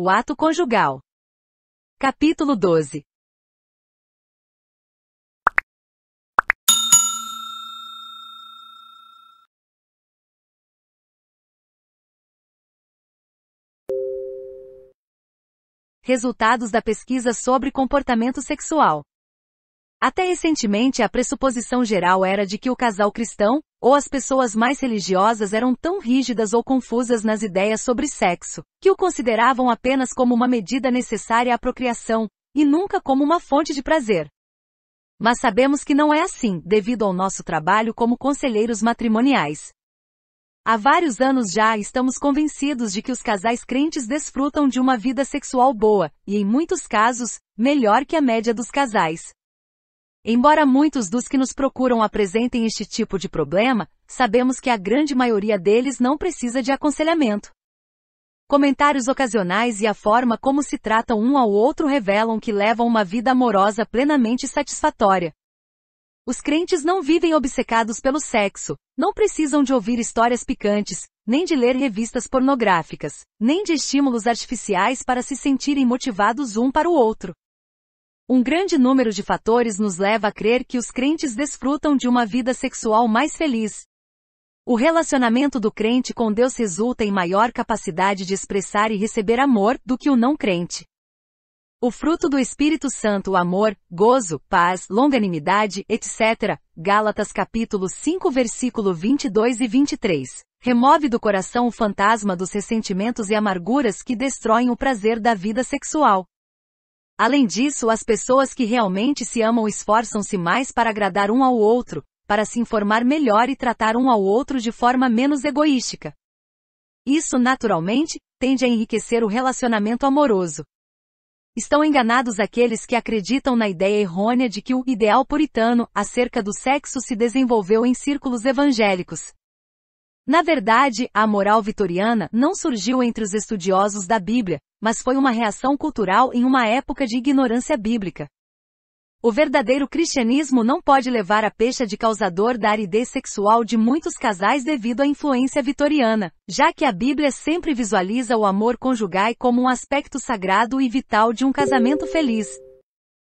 O ato conjugal. Capítulo 12. Resultados da pesquisa sobre comportamento sexual. Até recentemente a pressuposição geral era de que o casal cristão, ou as pessoas mais religiosas eram tão rígidas ou confusas nas ideias sobre sexo, que o consideravam apenas como uma medida necessária à procriação, e nunca como uma fonte de prazer. Mas sabemos que não é assim, devido ao nosso trabalho como conselheiros matrimoniais. Há vários anos já estamos convencidos de que os casais crentes desfrutam de uma vida sexual boa, e em muitos casos, melhor que a média dos casais. Embora muitos dos que nos procuram apresentem este tipo de problema, sabemos que a grande maioria deles não precisa de aconselhamento. Comentários ocasionais e a forma como se tratam um ao outro revelam que levam uma vida amorosa plenamente satisfatória. Os crentes não vivem obcecados pelo sexo, não precisam de ouvir histórias picantes, nem de ler revistas pornográficas, nem de estímulos artificiais para se sentirem motivados um para o outro. Um grande número de fatores nos leva a crer que os crentes desfrutam de uma vida sexual mais feliz. O relacionamento do crente com Deus resulta em maior capacidade de expressar e receber amor do que o não crente. O fruto do Espírito Santo, o amor, gozo, paz, longanimidade, etc. Gálatas capítulo 5 versículo 22 e 23. Remove do coração o fantasma dos ressentimentos e amarguras que destroem o prazer da vida sexual. Além disso, as pessoas que realmente se amam esforçam-se mais para agradar um ao outro, para se informar melhor e tratar um ao outro de forma menos egoística. Isso, naturalmente, tende a enriquecer o relacionamento amoroso. Estão enganados aqueles que acreditam na ideia errônea de que o ideal puritano acerca do sexo se desenvolveu em círculos evangélicos. Na verdade, a moral vitoriana não surgiu entre os estudiosos da Bíblia, mas foi uma reação cultural em uma época de ignorância bíblica. O verdadeiro cristianismo não pode levar a peixe de causador da aridez sexual de muitos casais devido à influência vitoriana, já que a Bíblia sempre visualiza o amor conjugal como um aspecto sagrado e vital de um casamento feliz.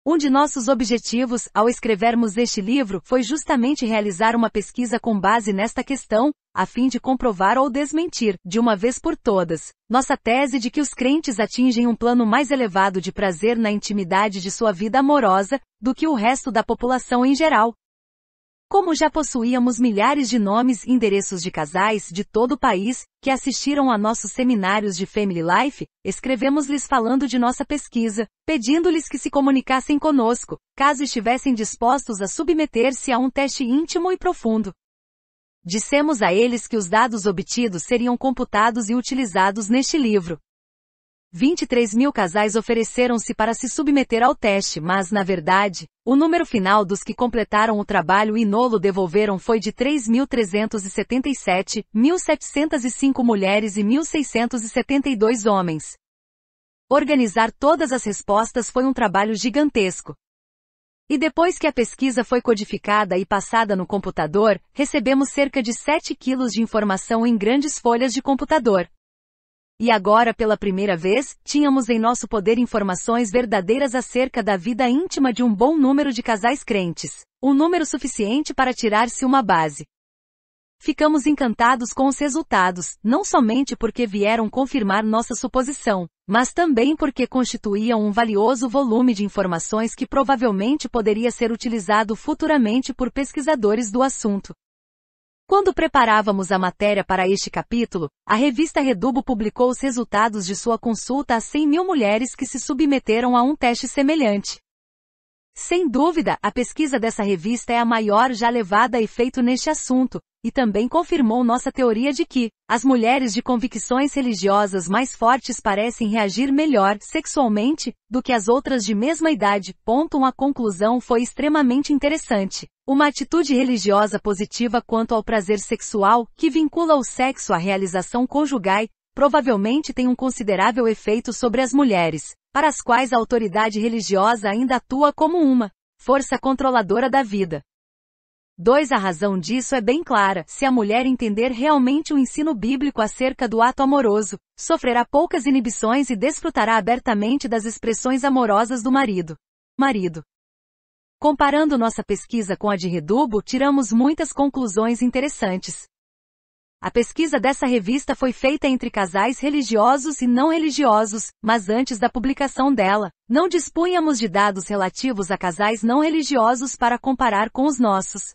Um de nossos objetivos, ao escrevermos este livro, foi justamente realizar uma pesquisa com base nesta questão, a fim de comprovar ou desmentir, de uma vez por todas, nossa tese de que os crentes atingem um plano mais elevado de prazer na intimidade de sua vida amorosa, do que o resto da população em geral, como já possuíamos milhares de nomes e endereços de casais de todo o país que assistiram a nossos seminários de Family Life, escrevemos-lhes falando de nossa pesquisa, pedindo-lhes que se comunicassem conosco, caso estivessem dispostos a submeter-se a um teste íntimo e profundo. Dissemos a eles que os dados obtidos seriam computados e utilizados neste livro. 23 mil casais ofereceram-se para se submeter ao teste, mas, na verdade, o número final dos que completaram o trabalho e nolo devolveram foi de 3.377, 1.705 mulheres e 1.672 homens. Organizar todas as respostas foi um trabalho gigantesco. E depois que a pesquisa foi codificada e passada no computador, recebemos cerca de 7 quilos de informação em grandes folhas de computador. E agora pela primeira vez, tínhamos em nosso poder informações verdadeiras acerca da vida íntima de um bom número de casais crentes. Um número suficiente para tirar-se uma base. Ficamos encantados com os resultados, não somente porque vieram confirmar nossa suposição, mas também porque constituíam um valioso volume de informações que provavelmente poderia ser utilizado futuramente por pesquisadores do assunto. Quando preparávamos a matéria para este capítulo, a revista Redubo publicou os resultados de sua consulta a 100 mil mulheres que se submeteram a um teste semelhante. Sem dúvida, a pesquisa dessa revista é a maior já levada a efeito neste assunto, e também confirmou nossa teoria de que, as mulheres de convicções religiosas mais fortes parecem reagir melhor, sexualmente, do que as outras de mesma idade. Ponto a conclusão foi extremamente interessante. Uma atitude religiosa positiva quanto ao prazer sexual, que vincula o sexo à realização conjugal, provavelmente tem um considerável efeito sobre as mulheres para as quais a autoridade religiosa ainda atua como uma força controladora da vida. 2. A razão disso é bem clara. Se a mulher entender realmente o ensino bíblico acerca do ato amoroso, sofrerá poucas inibições e desfrutará abertamente das expressões amorosas do marido. Marido. Comparando nossa pesquisa com a de Redubo, tiramos muitas conclusões interessantes. A pesquisa dessa revista foi feita entre casais religiosos e não religiosos, mas antes da publicação dela, não dispunhamos de dados relativos a casais não religiosos para comparar com os nossos.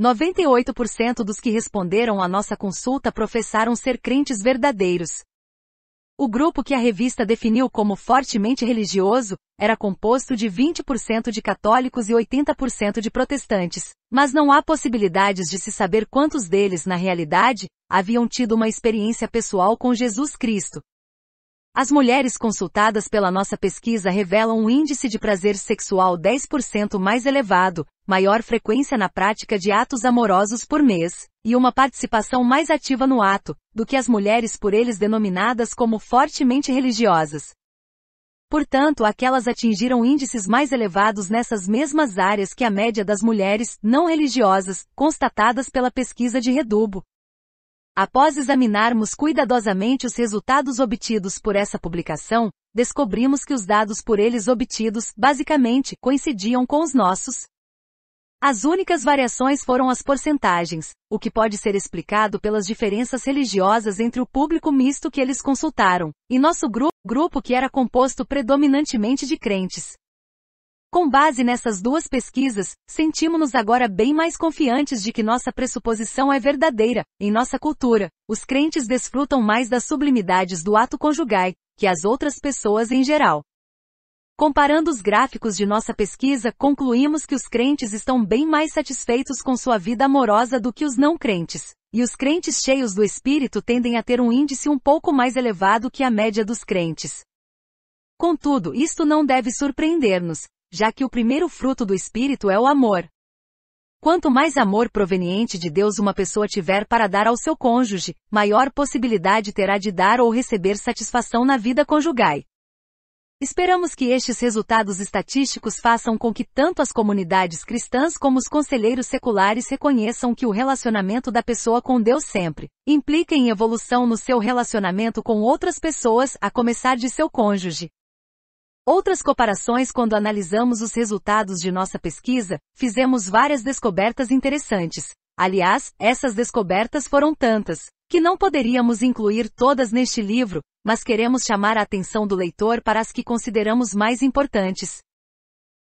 98% dos que responderam à nossa consulta professaram ser crentes verdadeiros. O grupo que a revista definiu como fortemente religioso era composto de 20% de católicos e 80% de protestantes, mas não há possibilidades de se saber quantos deles, na realidade, haviam tido uma experiência pessoal com Jesus Cristo, as mulheres consultadas pela nossa pesquisa revelam um índice de prazer sexual 10% mais elevado, maior frequência na prática de atos amorosos por mês, e uma participação mais ativa no ato, do que as mulheres por eles denominadas como fortemente religiosas. Portanto, aquelas atingiram índices mais elevados nessas mesmas áreas que a média das mulheres não religiosas, constatadas pela pesquisa de Redubo, Após examinarmos cuidadosamente os resultados obtidos por essa publicação, descobrimos que os dados por eles obtidos, basicamente, coincidiam com os nossos. As únicas variações foram as porcentagens, o que pode ser explicado pelas diferenças religiosas entre o público misto que eles consultaram, e nosso grupo, grupo que era composto predominantemente de crentes, com base nessas duas pesquisas, sentimos-nos agora bem mais confiantes de que nossa pressuposição é verdadeira. Em nossa cultura, os crentes desfrutam mais das sublimidades do ato conjugal que as outras pessoas em geral. Comparando os gráficos de nossa pesquisa, concluímos que os crentes estão bem mais satisfeitos com sua vida amorosa do que os não crentes, e os crentes cheios do espírito tendem a ter um índice um pouco mais elevado que a média dos crentes. Contudo, isto não deve surpreender-nos, já que o primeiro fruto do Espírito é o amor. Quanto mais amor proveniente de Deus uma pessoa tiver para dar ao seu cônjuge, maior possibilidade terá de dar ou receber satisfação na vida conjugal. Esperamos que estes resultados estatísticos façam com que tanto as comunidades cristãs como os conselheiros seculares reconheçam que o relacionamento da pessoa com Deus sempre implica em evolução no seu relacionamento com outras pessoas, a começar de seu cônjuge. Outras comparações quando analisamos os resultados de nossa pesquisa, fizemos várias descobertas interessantes. Aliás, essas descobertas foram tantas, que não poderíamos incluir todas neste livro, mas queremos chamar a atenção do leitor para as que consideramos mais importantes.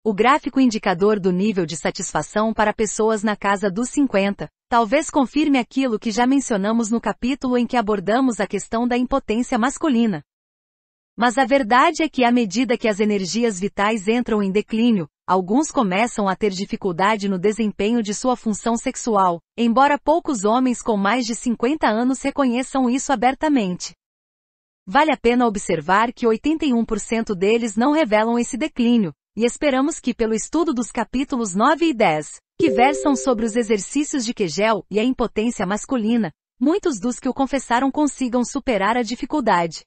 O gráfico indicador do nível de satisfação para pessoas na casa dos 50, talvez confirme aquilo que já mencionamos no capítulo em que abordamos a questão da impotência masculina. Mas a verdade é que à medida que as energias vitais entram em declínio, alguns começam a ter dificuldade no desempenho de sua função sexual, embora poucos homens com mais de 50 anos reconheçam isso abertamente. Vale a pena observar que 81% deles não revelam esse declínio, e esperamos que pelo estudo dos capítulos 9 e 10, que versam sobre os exercícios de Kegel e a impotência masculina, muitos dos que o confessaram consigam superar a dificuldade.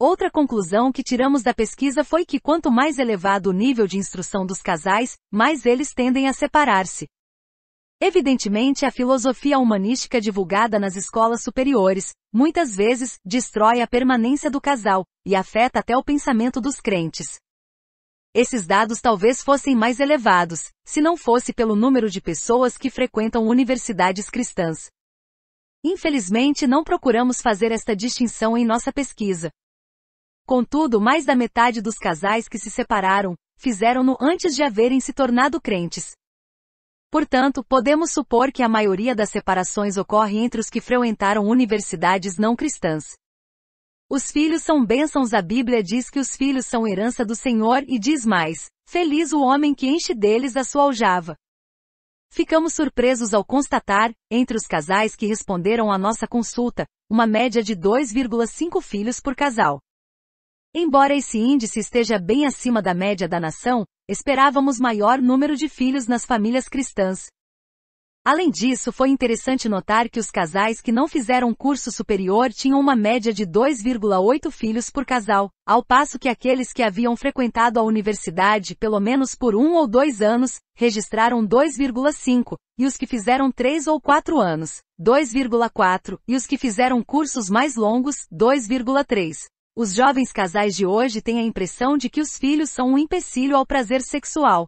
Outra conclusão que tiramos da pesquisa foi que quanto mais elevado o nível de instrução dos casais, mais eles tendem a separar-se. Evidentemente, a filosofia humanística divulgada nas escolas superiores, muitas vezes, destrói a permanência do casal, e afeta até o pensamento dos crentes. Esses dados talvez fossem mais elevados, se não fosse pelo número de pessoas que frequentam universidades cristãs. Infelizmente, não procuramos fazer esta distinção em nossa pesquisa, Contudo, mais da metade dos casais que se separaram, fizeram-no antes de haverem se tornado crentes. Portanto, podemos supor que a maioria das separações ocorre entre os que frequentaram universidades não cristãs. Os filhos são bênçãos, a Bíblia diz que os filhos são herança do Senhor e diz mais: Feliz o homem que enche deles a sua aljava. Ficamos surpresos ao constatar, entre os casais que responderam à nossa consulta, uma média de 2,5 filhos por casal. Embora esse índice esteja bem acima da média da nação, esperávamos maior número de filhos nas famílias cristãs. Além disso, foi interessante notar que os casais que não fizeram curso superior tinham uma média de 2,8 filhos por casal, ao passo que aqueles que haviam frequentado a universidade pelo menos por um ou dois anos, registraram 2,5, e os que fizeram três ou quatro anos, 2,4, e os que fizeram cursos mais longos, 2,3. Os jovens casais de hoje têm a impressão de que os filhos são um empecilho ao prazer sexual.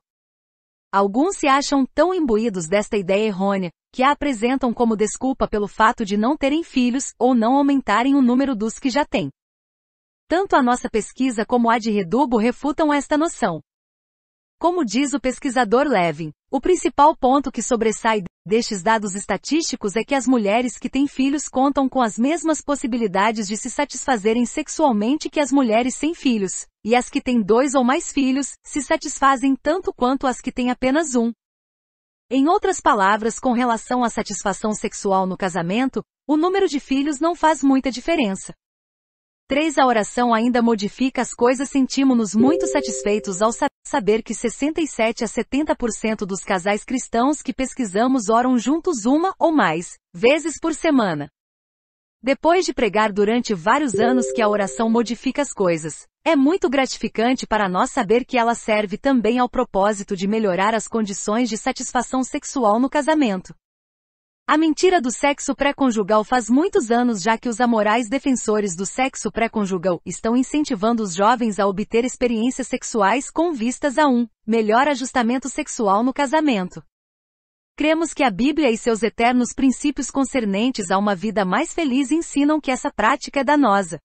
Alguns se acham tão imbuídos desta ideia errônea, que a apresentam como desculpa pelo fato de não terem filhos ou não aumentarem o número dos que já têm. Tanto a nossa pesquisa como a de Redubo refutam esta noção. Como diz o pesquisador Levin, o principal ponto que sobressai destes dados estatísticos é que as mulheres que têm filhos contam com as mesmas possibilidades de se satisfazerem sexualmente que as mulheres sem filhos, e as que têm dois ou mais filhos se satisfazem tanto quanto as que têm apenas um. Em outras palavras, com relação à satisfação sexual no casamento, o número de filhos não faz muita diferença. 3. A oração ainda modifica as coisas. Sentimos-nos muito satisfeitos ao saber que 67 a 70% dos casais cristãos que pesquisamos oram juntos uma ou mais vezes por semana. Depois de pregar durante vários anos que a oração modifica as coisas, é muito gratificante para nós saber que ela serve também ao propósito de melhorar as condições de satisfação sexual no casamento. A mentira do sexo pré-conjugal faz muitos anos já que os amorais defensores do sexo pré-conjugal estão incentivando os jovens a obter experiências sexuais com vistas a um melhor ajustamento sexual no casamento. Cremos que a Bíblia e seus eternos princípios concernentes a uma vida mais feliz ensinam que essa prática é danosa.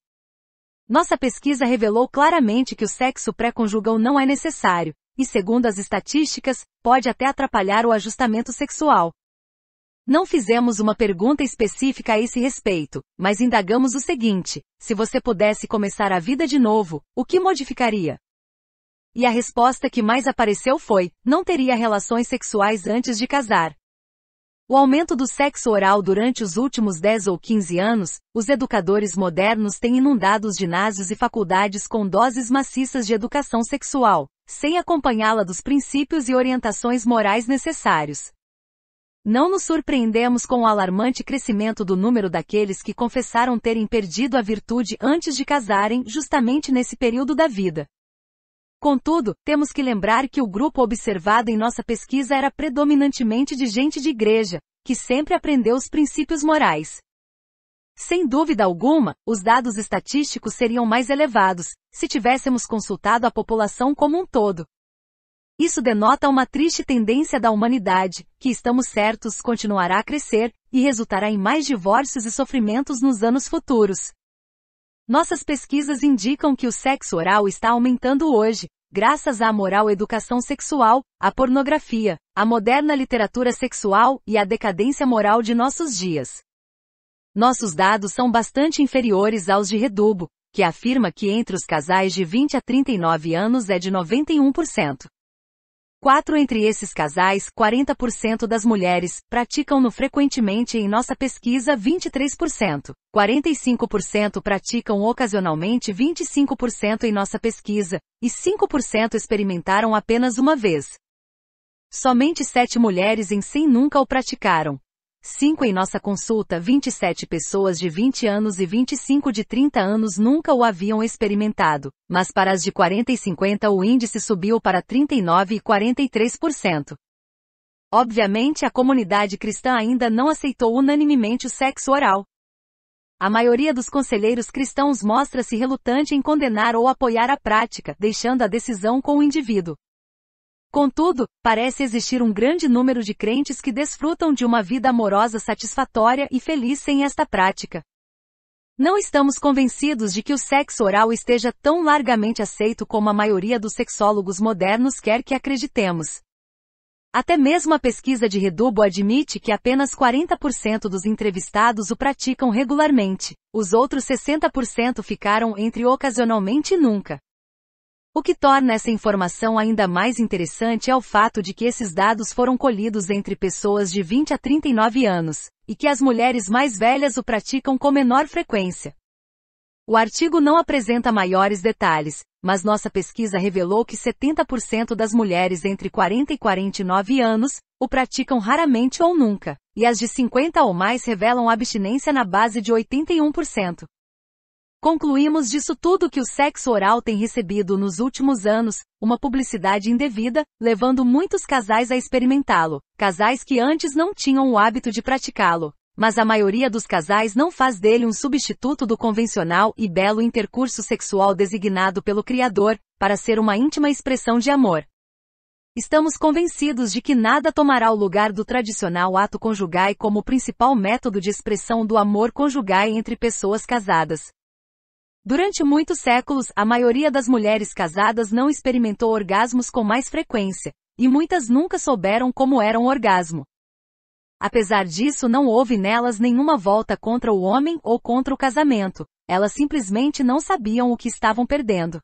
Nossa pesquisa revelou claramente que o sexo pré-conjugal não é necessário, e segundo as estatísticas, pode até atrapalhar o ajustamento sexual, não fizemos uma pergunta específica a esse respeito, mas indagamos o seguinte: se você pudesse começar a vida de novo, o que modificaria? E a resposta que mais apareceu foi: não teria relações sexuais antes de casar. O aumento do sexo oral durante os últimos 10 ou 15 anos, os educadores modernos têm inundado os ginásios e faculdades com doses maciças de educação sexual, sem acompanhá-la dos princípios e orientações morais necessários. Não nos surpreendemos com o alarmante crescimento do número daqueles que confessaram terem perdido a virtude antes de casarem, justamente nesse período da vida. Contudo, temos que lembrar que o grupo observado em nossa pesquisa era predominantemente de gente de igreja, que sempre aprendeu os princípios morais. Sem dúvida alguma, os dados estatísticos seriam mais elevados, se tivéssemos consultado a população como um todo. Isso denota uma triste tendência da humanidade, que estamos certos continuará a crescer, e resultará em mais divórcios e sofrimentos nos anos futuros. Nossas pesquisas indicam que o sexo oral está aumentando hoje, graças à moral educação sexual, à pornografia, à moderna literatura sexual e à decadência moral de nossos dias. Nossos dados são bastante inferiores aos de Redubo, que afirma que entre os casais de 20 a 39 anos é de 91%. 4 entre esses casais, 40% das mulheres, praticam-no frequentemente em nossa pesquisa 23%, 45% praticam ocasionalmente 25% em nossa pesquisa, e 5% experimentaram apenas uma vez. Somente 7 mulheres em 100 nunca o praticaram. 5 em nossa consulta 27 pessoas de 20 anos e 25 de 30 anos nunca o haviam experimentado, mas para as de 40 e 50 o índice subiu para 39 e 43%. Obviamente a comunidade cristã ainda não aceitou unanimemente o sexo oral. A maioria dos conselheiros cristãos mostra-se relutante em condenar ou apoiar a prática, deixando a decisão com o indivíduo. Contudo, parece existir um grande número de crentes que desfrutam de uma vida amorosa satisfatória e feliz sem esta prática. Não estamos convencidos de que o sexo oral esteja tão largamente aceito como a maioria dos sexólogos modernos quer que acreditemos. Até mesmo a pesquisa de Redubo admite que apenas 40% dos entrevistados o praticam regularmente. Os outros 60% ficaram entre ocasionalmente e nunca. O que torna essa informação ainda mais interessante é o fato de que esses dados foram colhidos entre pessoas de 20 a 39 anos, e que as mulheres mais velhas o praticam com menor frequência. O artigo não apresenta maiores detalhes, mas nossa pesquisa revelou que 70% das mulheres entre 40 e 49 anos o praticam raramente ou nunca, e as de 50 ou mais revelam abstinência na base de 81%. Concluímos disso tudo que o sexo oral tem recebido nos últimos anos, uma publicidade indevida, levando muitos casais a experimentá-lo, casais que antes não tinham o hábito de praticá-lo. Mas a maioria dos casais não faz dele um substituto do convencional e belo intercurso sexual designado pelo Criador, para ser uma íntima expressão de amor. Estamos convencidos de que nada tomará o lugar do tradicional ato conjugal como principal método de expressão do amor conjugal entre pessoas casadas. Durante muitos séculos, a maioria das mulheres casadas não experimentou orgasmos com mais frequência, e muitas nunca souberam como era um orgasmo. Apesar disso, não houve nelas nenhuma volta contra o homem ou contra o casamento, elas simplesmente não sabiam o que estavam perdendo.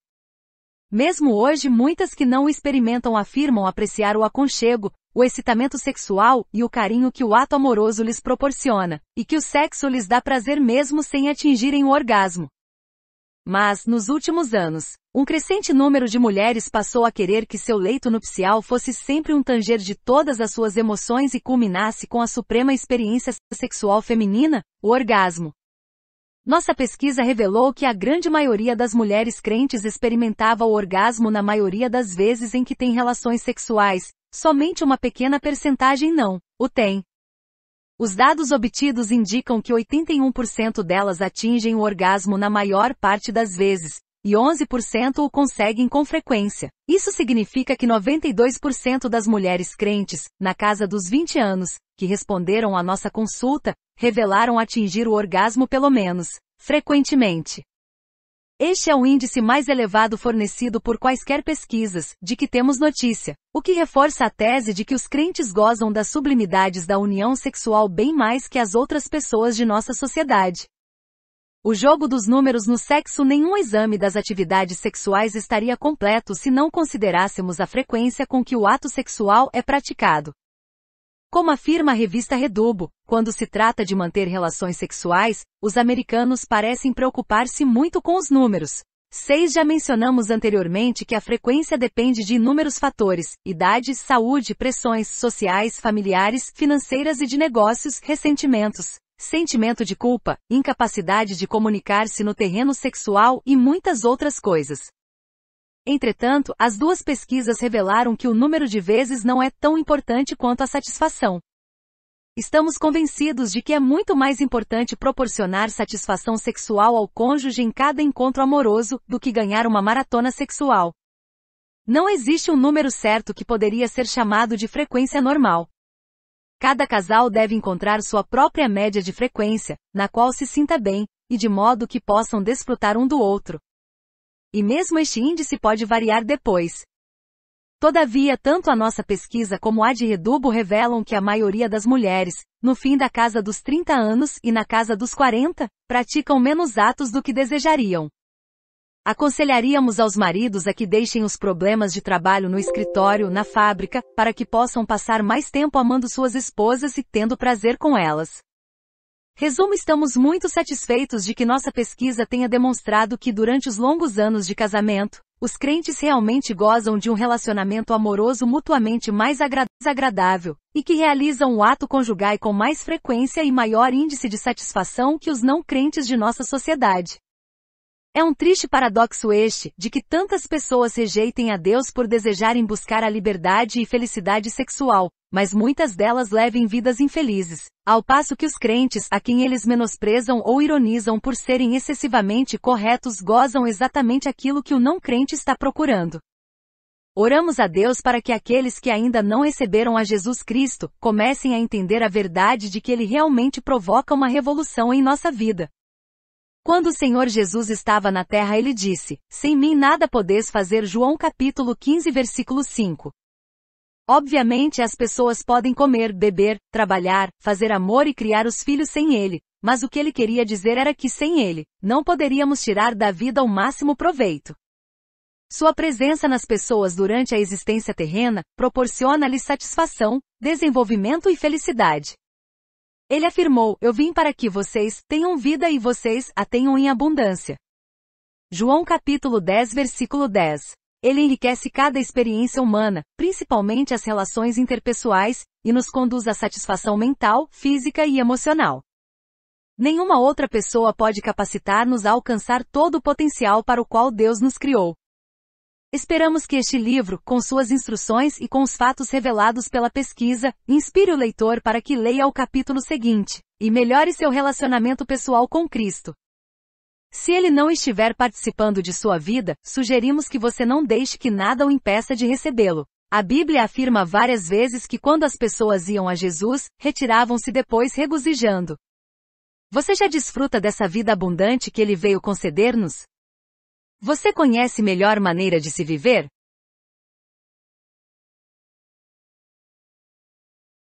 Mesmo hoje, muitas que não o experimentam afirmam apreciar o aconchego, o excitamento sexual e o carinho que o ato amoroso lhes proporciona, e que o sexo lhes dá prazer mesmo sem atingirem o orgasmo. Mas, nos últimos anos, um crescente número de mulheres passou a querer que seu leito nupcial fosse sempre um tanger de todas as suas emoções e culminasse com a suprema experiência sexual feminina, o orgasmo. Nossa pesquisa revelou que a grande maioria das mulheres crentes experimentava o orgasmo na maioria das vezes em que tem relações sexuais, somente uma pequena percentagem não o tem. Os dados obtidos indicam que 81% delas atingem o orgasmo na maior parte das vezes, e 11% o conseguem com frequência. Isso significa que 92% das mulheres crentes, na casa dos 20 anos, que responderam à nossa consulta, revelaram atingir o orgasmo pelo menos frequentemente. Este é o índice mais elevado fornecido por quaisquer pesquisas, de que temos notícia, o que reforça a tese de que os crentes gozam das sublimidades da união sexual bem mais que as outras pessoas de nossa sociedade. O jogo dos números no sexo nenhum exame das atividades sexuais estaria completo se não considerássemos a frequência com que o ato sexual é praticado. Como afirma a revista Redobo, quando se trata de manter relações sexuais, os americanos parecem preocupar-se muito com os números. 6. Já mencionamos anteriormente que a frequência depende de inúmeros fatores, idade, saúde, pressões sociais, familiares, financeiras e de negócios, ressentimentos, sentimento de culpa, incapacidade de comunicar-se no terreno sexual e muitas outras coisas. Entretanto, as duas pesquisas revelaram que o número de vezes não é tão importante quanto a satisfação. Estamos convencidos de que é muito mais importante proporcionar satisfação sexual ao cônjuge em cada encontro amoroso do que ganhar uma maratona sexual. Não existe um número certo que poderia ser chamado de frequência normal. Cada casal deve encontrar sua própria média de frequência, na qual se sinta bem, e de modo que possam desfrutar um do outro, e mesmo este índice pode variar depois. Todavia, tanto a nossa pesquisa como a de Redubo revelam que a maioria das mulheres, no fim da casa dos 30 anos e na casa dos 40, praticam menos atos do que desejariam. Aconselharíamos aos maridos a que deixem os problemas de trabalho no escritório, na fábrica, para que possam passar mais tempo amando suas esposas e tendo prazer com elas. Resumo: estamos muito satisfeitos de que nossa pesquisa tenha demonstrado que durante os longos anos de casamento, os crentes realmente gozam de um relacionamento amoroso mutuamente mais agradável, e que realizam o ato conjugal com mais frequência e maior índice de satisfação que os não crentes de nossa sociedade. É um triste paradoxo este, de que tantas pessoas rejeitem a Deus por desejarem buscar a liberdade e felicidade sexual, mas muitas delas levem vidas infelizes, ao passo que os crentes, a quem eles menosprezam ou ironizam por serem excessivamente corretos, gozam exatamente aquilo que o não crente está procurando. Oramos a Deus para que aqueles que ainda não receberam a Jesus Cristo comecem a entender a verdade de que ele realmente provoca uma revolução em nossa vida, quando o Senhor Jesus estava na terra, ele disse: Sem mim nada podeis fazer. João capítulo 15, versículo 5. Obviamente as pessoas podem comer, beber, trabalhar, fazer amor e criar os filhos sem ele, mas o que ele queria dizer era que sem ele, não poderíamos tirar da vida o máximo proveito. Sua presença nas pessoas durante a existência terrena proporciona-lhes satisfação, desenvolvimento e felicidade. Ele afirmou: Eu vim para que vocês tenham vida e vocês a tenham em abundância. João capítulo 10, versículo 10. Ele enriquece cada experiência humana, principalmente as relações interpessoais, e nos conduz à satisfação mental, física e emocional. Nenhuma outra pessoa pode capacitar-nos a alcançar todo o potencial para o qual Deus nos criou. Esperamos que este livro, com suas instruções e com os fatos revelados pela pesquisa, inspire o leitor para que leia o capítulo seguinte e melhore seu relacionamento pessoal com Cristo. Se ele não estiver participando de sua vida, sugerimos que você não deixe que nada o impeça de recebê-lo. A Bíblia afirma várias vezes que quando as pessoas iam a Jesus, retiravam-se depois regozijando. Você já desfruta dessa vida abundante que ele veio conceder-nos? Você conhece melhor maneira de se viver?